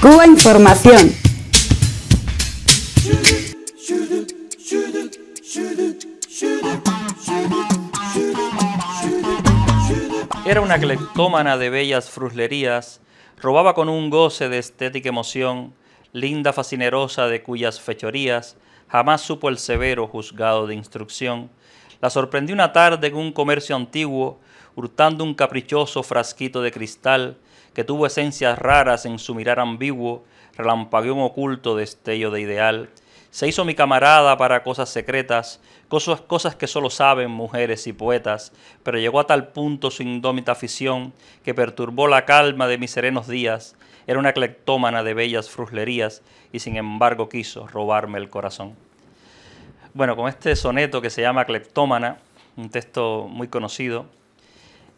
Cuba Información. Era una cleptómana de bellas fruslerías, robaba con un goce de estética emoción, linda fascinerosa de cuyas fechorías jamás supo el severo juzgado de instrucción. La sorprendió una tarde en un comercio antiguo, hurtando un caprichoso frasquito de cristal que tuvo esencias raras en su mirar ambiguo, relampagueó un oculto destello de ideal. Se hizo mi camarada para cosas secretas, cosas, cosas que solo saben mujeres y poetas, pero llegó a tal punto su indómita afición que perturbó la calma de mis serenos días. Era una cleptómana de bellas fruslerías y sin embargo quiso robarme el corazón. Bueno, con este soneto que se llama Cleptómana, un texto muy conocido,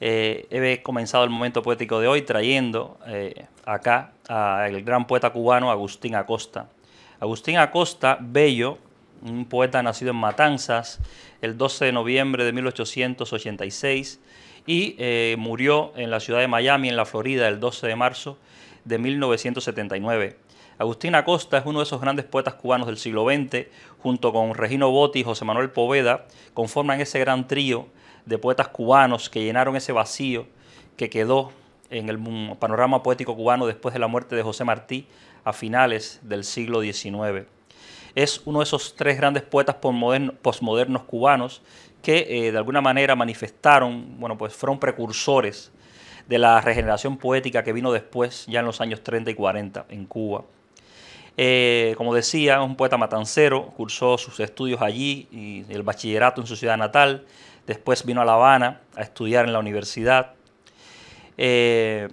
eh, he comenzado el momento poético de hoy trayendo eh, acá al gran poeta cubano Agustín Acosta. Agustín Acosta, bello, un poeta nacido en Matanzas el 12 de noviembre de 1886 y eh, murió en la ciudad de Miami, en la Florida, el 12 de marzo de 1979. Agustín Acosta es uno de esos grandes poetas cubanos del siglo XX, junto con Regino Botti y José Manuel Poveda, conforman ese gran trío de poetas cubanos que llenaron ese vacío que quedó en el panorama poético cubano después de la muerte de José Martí a finales del siglo XIX. Es uno de esos tres grandes poetas posmodernos cubanos que eh, de alguna manera manifestaron, bueno, pues fueron precursores de la regeneración poética que vino después, ya en los años 30 y 40, en Cuba. Eh, como decía, un poeta matancero, cursó sus estudios allí y el bachillerato en su ciudad natal, después vino a La Habana a estudiar en la universidad. Eh,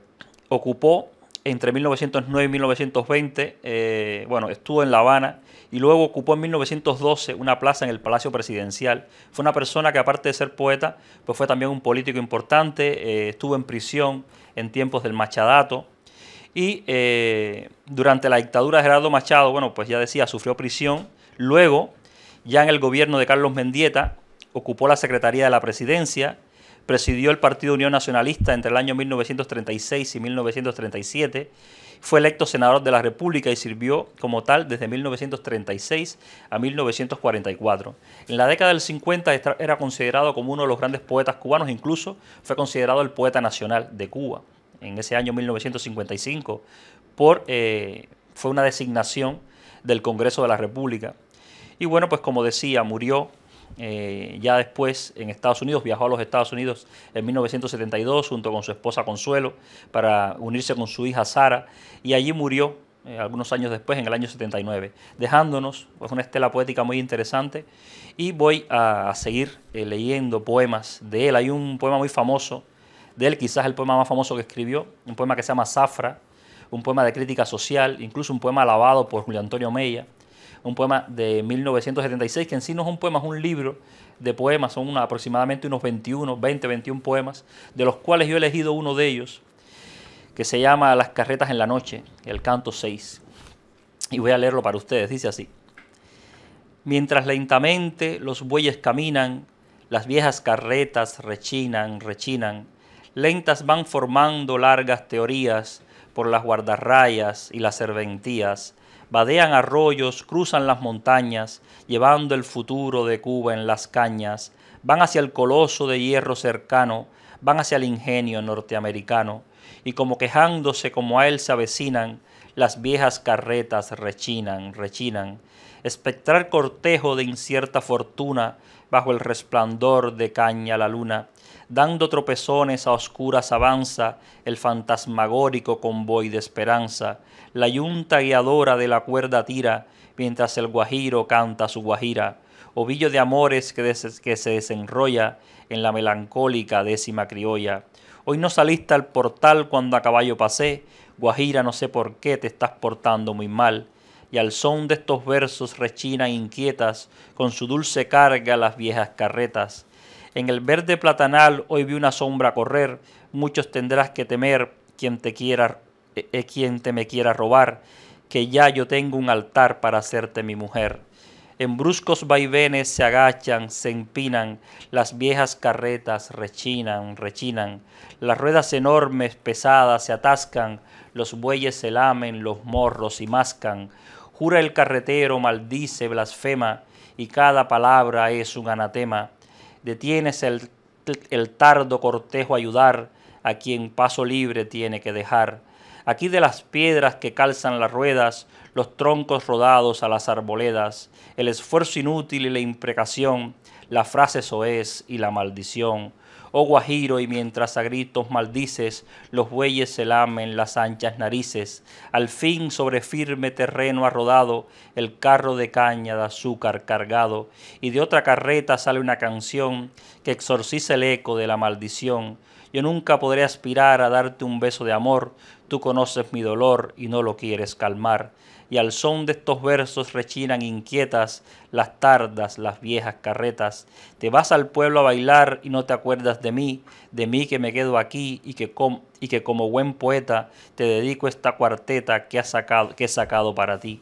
ocupó entre 1909 y 1920, eh, bueno, estuvo en La Habana y luego ocupó en 1912 una plaza en el Palacio Presidencial. Fue una persona que aparte de ser poeta, pues fue también un político importante, eh, estuvo en prisión en tiempos del Machadato y durante la dictadura de Gerardo Machado, bueno, pues ya decía, sufrió prisión. Luego, ya en el gobierno de Carlos Mendieta, ocupó la Secretaría de la Presidencia, presidió el Partido Unión Nacionalista entre el año 1936 y 1937, fue electo senador de la República y sirvió como tal desde 1936 a 1944. En la década del 50 era considerado como uno de los grandes poetas cubanos, incluso fue considerado el poeta nacional de Cuba en ese año 1955, por, eh, fue una designación del Congreso de la República. Y bueno, pues como decía, murió eh, ya después en Estados Unidos, viajó a los Estados Unidos en 1972 junto con su esposa Consuelo para unirse con su hija Sara y allí murió eh, algunos años después, en el año 79, dejándonos pues, una estela poética muy interesante y voy a, seguir eh, leyendo poemas de él. Hay un poema muy famoso de él, quizás el poema más famoso que escribió, un poema que se llama Zafra, un poema de crítica social, incluso un poema alabado por Julio Antonio Mella un poema de 1976, que en sí no es un poema, es un libro de poemas, son aproximadamente unos 21, 20, 21 poemas, de los cuales yo he elegido uno de ellos, que se llama Las carretas en la noche, el canto 6. Y voy a leerlo para ustedes, dice así. Mientras lentamente los bueyes caminan, las viejas carretas rechinan, rechinan, lentas van formando largas teorías por las guardarrayas y las serventías, Badean arroyos, cruzan las montañas, llevando el futuro de Cuba en las cañas. Van hacia el coloso de hierro cercano, van hacia el ingenio norteamericano. Y como quejándose como a él se avecinan, las viejas carretas rechinan, rechinan. Espectral cortejo de incierta fortuna bajo el resplandor de caña la luna, dando tropezones a oscuras avanza el fantasmagórico convoy de esperanza, la yunta guiadora de la cuerda tira, mientras el guajiro canta su guajira, ovillo de amores que, se desenrolla en la melancólica décima criolla. Hoy no saliste al portal cuando a caballo pasé, guajira no sé por qué te estás portando muy mal, y al son de estos versos rechina e inquietas con su dulce carga las viejas carretas. En el verde platanal hoy vi una sombra correr, muchos tendrás que temer quien te quiera e quien te me quiera robar, que ya yo tengo un altar para hacerte mi mujer. En bruscos vaivenes se agachan, se empinan, las viejas carretas rechinan, rechinan, las ruedas enormes, pesadas, se atascan, los bueyes se lamen, los morros y mascan, Jura el carretero, maldice, blasfema, y cada palabra es un anatema. Detienes el, tardo cortejo a ayudar, a quien paso libre tiene que dejar. Aquí de las piedras que calzan las ruedas, los troncos rodados a las arboledas, el esfuerzo inútil y la imprecación, la frase soez y la maldición oh guajiro, y mientras a gritos maldices, los bueyes se lamen las anchas narices. Al fin sobre firme terreno ha rodado el carro de caña de azúcar cargado, y de otra carreta sale una canción que exorciza el eco de la maldición yo nunca podré aspirar a darte un beso de amor, tú conoces mi dolor y no lo quieres calmar. Y al son de estos versos rechinan inquietas las tardas, las viejas carretas. Te vas al pueblo a bailar y no te acuerdas de mí, de mí que me quedo aquí y que, y que como buen poeta te dedico esta cuarteta que, que he sacado para ti.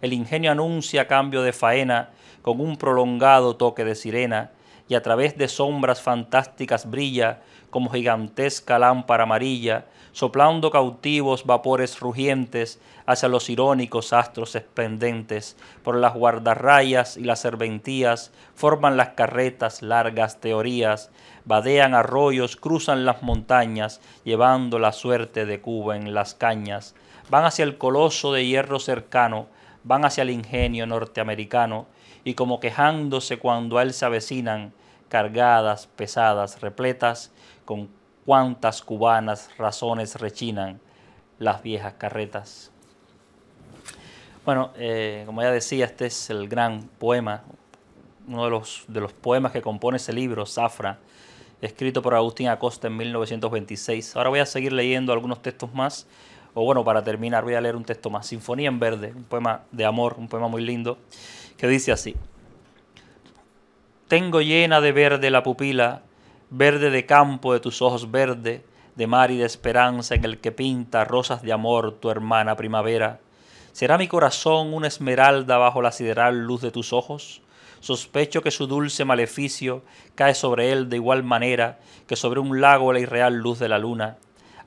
El ingenio anuncia cambio de faena con un prolongado toque de sirena y a través de sombras fantásticas brilla como gigantesca lámpara amarilla, soplando cautivos vapores rugientes hacia los irónicos astros esplendentes, por las guardarrayas y las serventías forman las carretas largas teorías, badean arroyos, cruzan las montañas, llevando la suerte de Cuba en las cañas, van hacia el coloso de hierro cercano, van hacia el ingenio norteamericano y como quejándose cuando a él se avecinan, cargadas, pesadas, repletas, con cuántas cubanas razones rechinan las viejas carretas. Bueno, eh, como ya decía, este es el gran poema, uno de los, de los poemas que compone ese libro, Zafra, escrito por Agustín Acosta en 1926. Ahora voy a seguir leyendo algunos textos más o bueno, para terminar voy a leer un texto más, Sinfonía en Verde, un poema de amor, un poema muy lindo, que dice así. Tengo llena de verde la pupila, verde de campo de tus ojos verde, de mar y de esperanza en el que pinta rosas de amor tu hermana primavera. ¿Será mi corazón una esmeralda bajo la sideral luz de tus ojos? Sospecho que su dulce maleficio cae sobre él de igual manera que sobre un lago la irreal luz de la luna.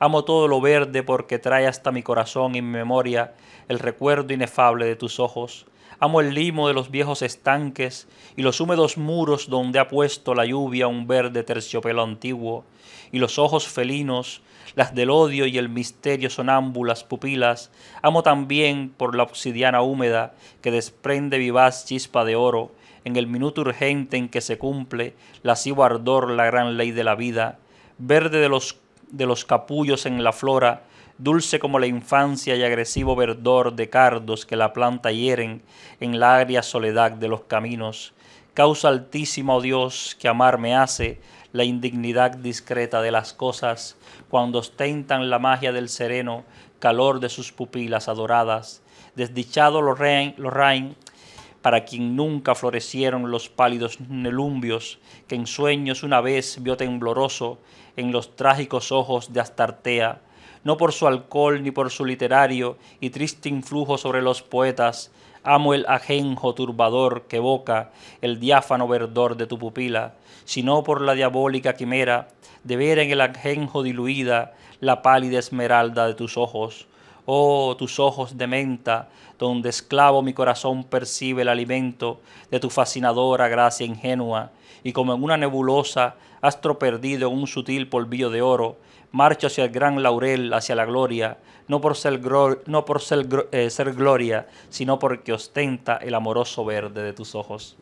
Amo todo lo verde porque trae hasta mi corazón y mi memoria el recuerdo inefable de tus ojos. Amo el limo de los viejos estanques y los húmedos muros donde ha puesto la lluvia un verde terciopelo antiguo, y los ojos felinos, las del odio y el misterio sonámbulas pupilas. Amo también por la obsidiana húmeda que desprende vivaz chispa de oro, en el minuto urgente en que se cumple lascivo ardor la gran ley de la vida, verde de los de los capullos en la flora, dulce como la infancia y agresivo verdor de cardos que la planta hieren en la agria soledad de los caminos. Causa altísimo, Dios, que amar me hace la indignidad discreta de las cosas, cuando ostentan la magia del sereno calor de sus pupilas adoradas. Desdichado los Rain, para quien nunca florecieron los pálidos nelumbios, que en sueños una vez vio tembloroso en los trágicos ojos de Astartea, no por su alcohol ni por su literario y triste influjo sobre los poetas, amo el ajenjo turbador que evoca el diáfano verdor de tu pupila, sino por la diabólica quimera de ver en el ajenjo diluida la pálida esmeralda de tus ojos, Oh, tus ojos de menta, donde esclavo mi corazón percibe el alimento de tu fascinadora gracia ingenua, y como en una nebulosa, astro perdido en un sutil polvillo de oro, marcho hacia el gran laurel, hacia la gloria, no por ser, no por eh, ser gloria, sino porque ostenta el amoroso verde de tus ojos.